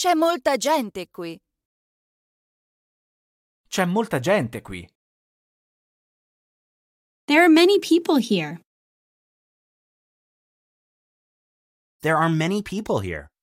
C'è molta gente qui. C'è molta gente qui. There are many people here. There are many people here.